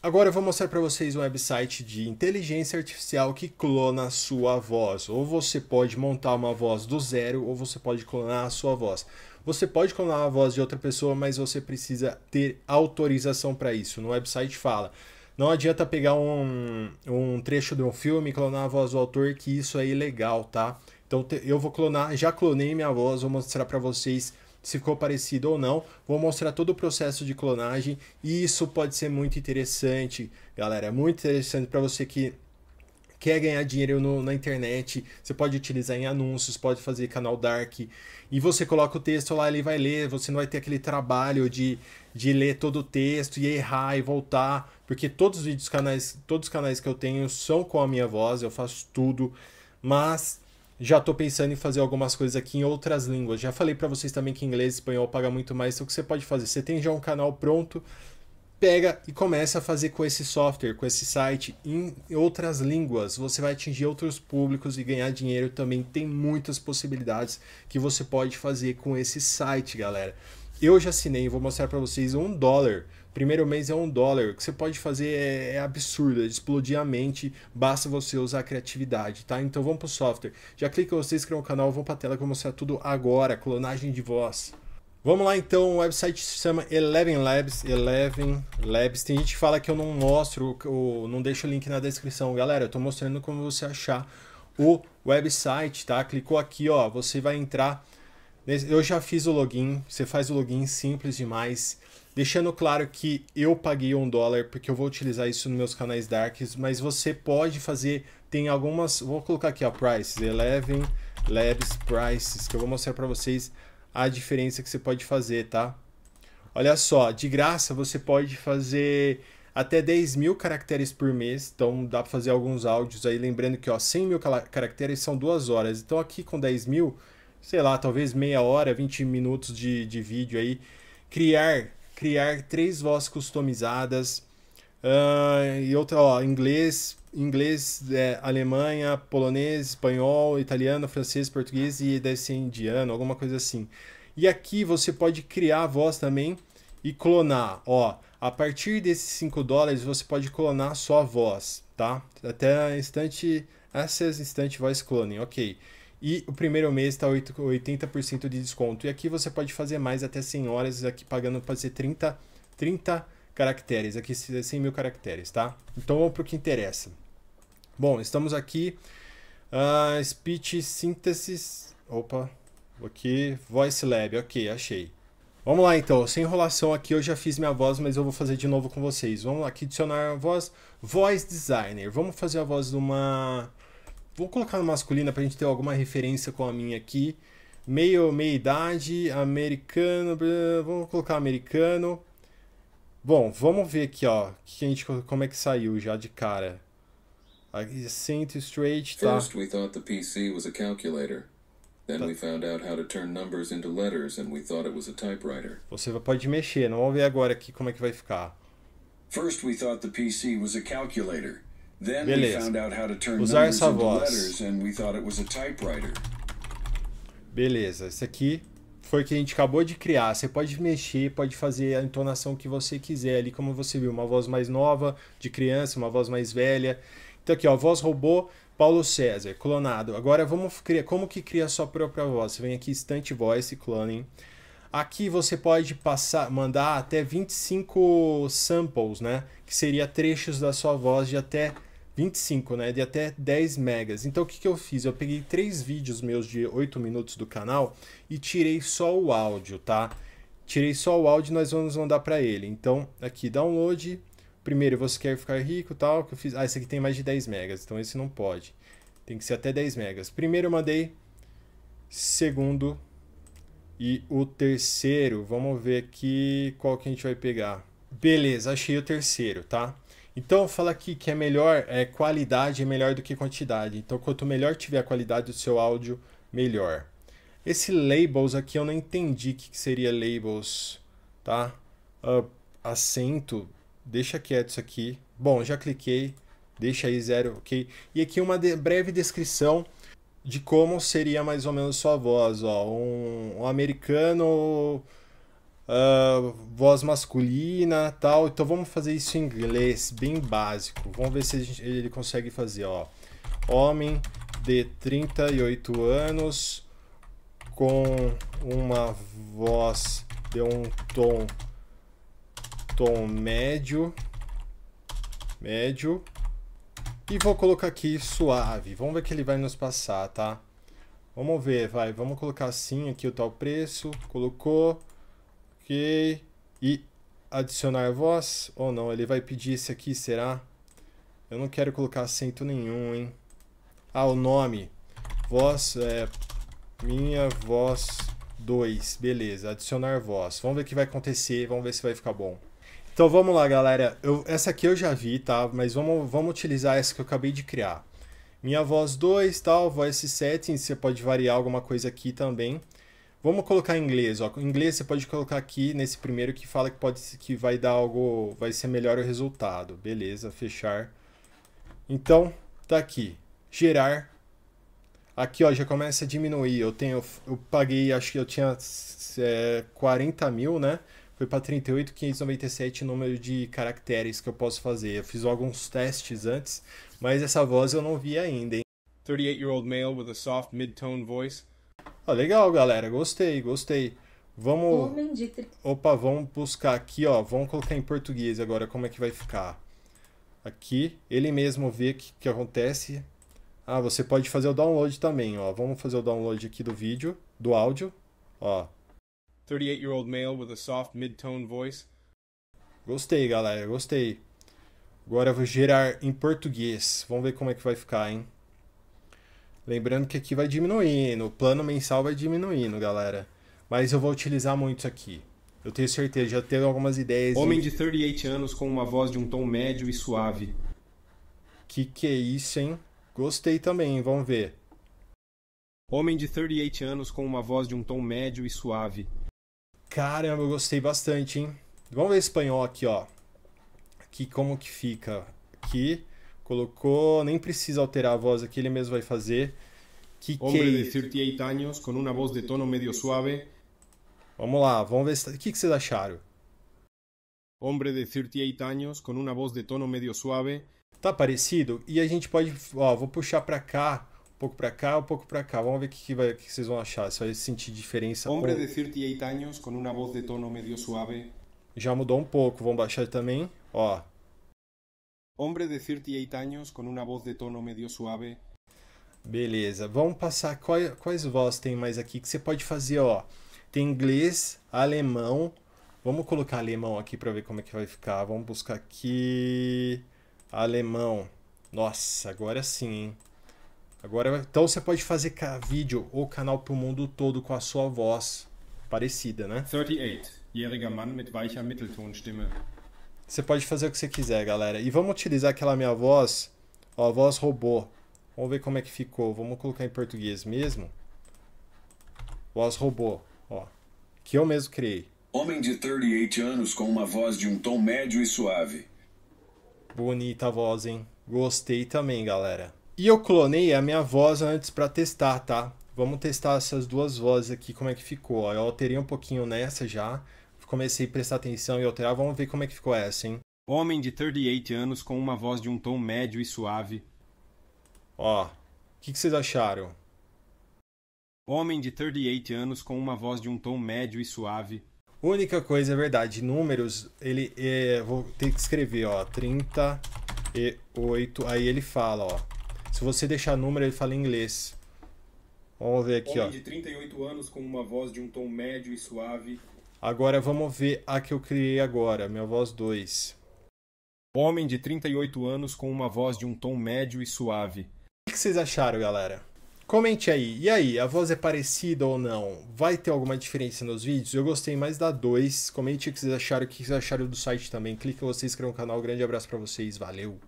Agora eu vou mostrar para vocês um website de inteligência artificial que clona a sua voz. Ou você pode montar uma voz do zero, ou você pode clonar a sua voz. Você pode clonar a voz de outra pessoa, mas você precisa ter autorização para isso. No website fala. Não adianta pegar um, um trecho de um filme e clonar a voz do autor, que isso é ilegal, tá? Então eu vou clonar, já clonei minha voz, vou mostrar para vocês se ficou parecido ou não. Vou mostrar todo o processo de clonagem e isso pode ser muito interessante, galera. Muito interessante para você que quer ganhar dinheiro no, na internet, você pode utilizar em anúncios, pode fazer canal dark. E você coloca o texto lá, ele vai ler, você não vai ter aquele trabalho de, de ler todo o texto e errar e voltar, porque todos os vídeos canais, todos os canais que eu tenho são com a minha voz, eu faço tudo, mas já estou pensando em fazer algumas coisas aqui em outras línguas. Já falei para vocês também que inglês e espanhol paga muito mais, então o que você pode fazer? Você tem já um canal pronto, pega e começa a fazer com esse software, com esse site em outras línguas. Você vai atingir outros públicos e ganhar dinheiro também. Tem muitas possibilidades que você pode fazer com esse site, galera. Eu já assinei, vou mostrar para vocês, é um dólar. Primeiro mês é um dólar. O que você pode fazer é, é absurdo, é explodir a mente. Basta você usar a criatividade, tá? Então vamos para o software. Já clica você, inscreva no canal, para a tela que eu vou mostrar tudo agora. Clonagem de voz. Vamos lá então, o website se chama Eleven Labs, Eleven Labs. Tem gente que fala que eu não mostro, eu não deixo o link na descrição. Galera, eu tô mostrando como você achar o website, tá? Clicou aqui, ó, você vai entrar eu já fiz o login, você faz o login simples demais. Deixando claro que eu paguei um dólar, porque eu vou utilizar isso nos meus canais darks, mas você pode fazer, tem algumas, vou colocar aqui, ó, prices, Eleven Labs Prices, que eu vou mostrar para vocês a diferença que você pode fazer, tá? Olha só, de graça você pode fazer até 10 mil caracteres por mês, então dá para fazer alguns áudios aí, lembrando que ó, 100 mil caracteres são duas horas, então aqui com 10 mil sei lá, talvez meia hora, 20 minutos de, de vídeo aí, criar criar três vozes customizadas uh, e outra, ó, inglês, inglês, é, Alemanha, polonês, espanhol, italiano, francês, português e deve ser indiano, alguma coisa assim. E aqui você pode criar a voz também e clonar, ó. A partir desses 5 dólares você pode clonar sua voz, tá? Até instante, essas instante voice cloning, ok. E o primeiro mês está 80% de desconto. E aqui você pode fazer mais até 100 horas, aqui pagando para ser 30, 30 caracteres, aqui 100 mil caracteres, tá? Então vamos para o que interessa. Bom, estamos aqui. Uh, speech Synthesis. Opa, aqui, Voice Lab, ok, achei. Vamos lá então, sem enrolação aqui, eu já fiz minha voz, mas eu vou fazer de novo com vocês. Vamos lá, aqui adicionar a voz, Voice Designer. Vamos fazer a voz de uma vou colocar no masculino pra gente ter alguma referência com a minha aqui. Meio, meia idade, americano, vamos colocar americano. Bom, vamos ver aqui, ó, que a gente, como é que saiu já de cara. Aqui, centro straight, tá? First we thought the PC was a calculator. Then we tá. found out how to turn numbers into letters and we thought it was a typewriter. Você pode mexer, não vamos ver agora aqui como é que vai ficar. First we thought the PC was a calculator. Beleza. Usar essa voz. Beleza, isso aqui foi que a gente acabou de criar. Você pode mexer, pode fazer a entonação que você quiser ali, como você viu, uma voz mais nova, de criança, uma voz mais velha. Então aqui, ó, voz robô, Paulo César, clonado. Agora vamos criar, como que cria a sua própria voz? Você vem aqui, Instant Voice, cloning. Aqui você pode passar, mandar até 25 samples, né? Que seria trechos da sua voz de até 25, né? De até 10 megas. Então o que, que eu fiz? Eu peguei três vídeos meus de 8 minutos do canal e tirei só o áudio, tá? Tirei só o áudio e nós vamos mandar para ele. Então, aqui, download. Primeiro, você quer ficar rico tal, que eu fiz... Ah, esse aqui tem mais de 10 megas, então esse não pode. Tem que ser até 10 megas. Primeiro eu mandei, segundo e o terceiro. Vamos ver aqui qual que a gente vai pegar. Beleza, achei o terceiro, tá? Então, fala aqui que é melhor, é, qualidade é melhor do que quantidade. Então, quanto melhor tiver a qualidade do seu áudio, melhor. Esse labels aqui eu não entendi o que, seria labels, tá? Uh, deixa quieto isso aqui. Bom, já cliquei, deixa aí zero, ok? E aqui uma de breve descrição de como seria mais ou menos sua voz, ó. Um, um americano uh, voz masculina tal. Então vamos fazer isso em inglês, bem básico. Vamos ver se gente, ele consegue fazer, ó. Homem de 38 anos com uma voz de um tom tom médio médio e vou colocar aqui suave. Vamos ver que ele vai nos passar, tá? Vamos ver, vai. Vamos colocar assim aqui o tal preço. Colocou. Ok. E adicionar voz ou não? Ele vai pedir esse aqui, será? Eu não quero colocar acento nenhum, hein? Ah, o nome. Voz é minha voz 2. Beleza, adicionar voz. Vamos ver o que vai acontecer, vamos ver se vai ficar bom. Então vamos lá, galera. Eu, essa aqui eu já vi, tá? Mas vamos, vamos utilizar essa que eu acabei de criar. Minha voz 2, tal, voice settings, você pode variar alguma coisa aqui também. Vamos colocar em inglês, ó. Em inglês você pode colocar aqui nesse primeiro que fala que pode que vai dar algo, vai ser melhor o resultado. Beleza, fechar. Então, tá aqui. Gerar. Aqui, ó, já começa a diminuir. Eu tenho, eu paguei, acho que eu tinha é, 40 mil, né? Foi para 38.597 o número de caracteres que eu posso fazer. Eu fiz alguns testes antes, mas essa voz eu não vi ainda, hein? 38-year-old male with a soft mid-tone voice. Ah, legal, galera. Gostei, gostei. Vamos. Opa, vamos buscar aqui, ó. Vamos colocar em português agora como é que vai ficar. Aqui, ele mesmo vê o que, que acontece. Ah, você pode fazer o download também, ó. Vamos fazer o download aqui do vídeo, do áudio, ó. 38-year-old male with a soft mid-tone voice. Gostei, galera, gostei. Agora eu vou gerar em português. Vamos ver como é que vai ficar, hein? Lembrando que aqui vai diminuindo, o plano mensal vai diminuindo, galera. Mas eu vou utilizar muito isso aqui. Eu tenho certeza, já tenho algumas ideias. Homem de 38 anos com uma voz de um tom médio e suave. Que que é isso, hein? Gostei também, vamos ver. Homem de 38 anos com uma voz de um tom médio e suave. Caramba, eu gostei bastante, hein? Vamos ver espanhol aqui, ó. Aqui como que fica. Aqui colocou, nem precisa alterar a voz aqui, ele mesmo vai fazer. Que homem que... É de 38 anos, com uma voz de tono meio suave. Vamos lá, vamos ver se... Tá, o que, que vocês acharam. homem de 38 anos, com uma voz de tono meio suave. Tá parecido? E a gente pode, ó, vou puxar para cá, um pouco para cá, um pouco para cá. Vamos ver o que, que, vai, que vocês vão achar, se vai sentir diferença. homem ou... de 38 anos, com uma voz de tono meio suave. Já mudou um pouco, vamos baixar também, ó. Hombre de 38 anos com uma voz de tono meio suave. Beleza, vamos passar quais, quais vozes tem mais aqui que você pode fazer, ó. Tem inglês, alemão. Vamos colocar alemão aqui para ver como é que vai ficar. Vamos buscar aqui alemão. Nossa, agora sim, hein? Agora, então você pode fazer vídeo ou canal para o mundo todo com a sua voz parecida, né? 38-jähriger Mann mit weicher Mitteltonstimme. Você pode fazer o que você quiser, galera. E vamos utilizar aquela minha voz, ó, voz robô. Vamos ver como é que ficou. Vamos colocar em português mesmo. Voz robô, ó. Que eu mesmo criei. Homem de 38 anos com uma voz de um tom médio e suave. Bonita a voz, hein? Gostei também, galera. E eu clonei a minha voz antes para testar, tá? Vamos testar essas duas vozes aqui, como é que ficou. Ó. Eu alterei um pouquinho nessa já, comecei a prestar atenção e alterar. Vamos ver como é que ficou essa, hein? Homem de 38 anos com uma voz de um tom médio e suave. Ó, o que, que vocês acharam? Homem de 38 anos com uma voz de um tom médio e suave. Única coisa é verdade, números, ele é, vou ter que escrever, ó, 38, aí ele fala, ó. Se você deixar número, ele fala em inglês. Vamos ver aqui, Homem ó. Homem de 38 anos com uma voz de um tom médio e suave Agora vamos ver a que eu criei agora, minha voz 2. Homem de 38 anos com uma voz de um tom médio e suave. O que vocês acharam, galera? Comente aí. E aí, a voz é parecida ou não? Vai ter alguma diferença nos vídeos? Eu gostei mais da 2. Comente o que vocês acharam, o que vocês acharam do site também. Clique em você, inscreva no canal. Grande abraço para vocês. Valeu!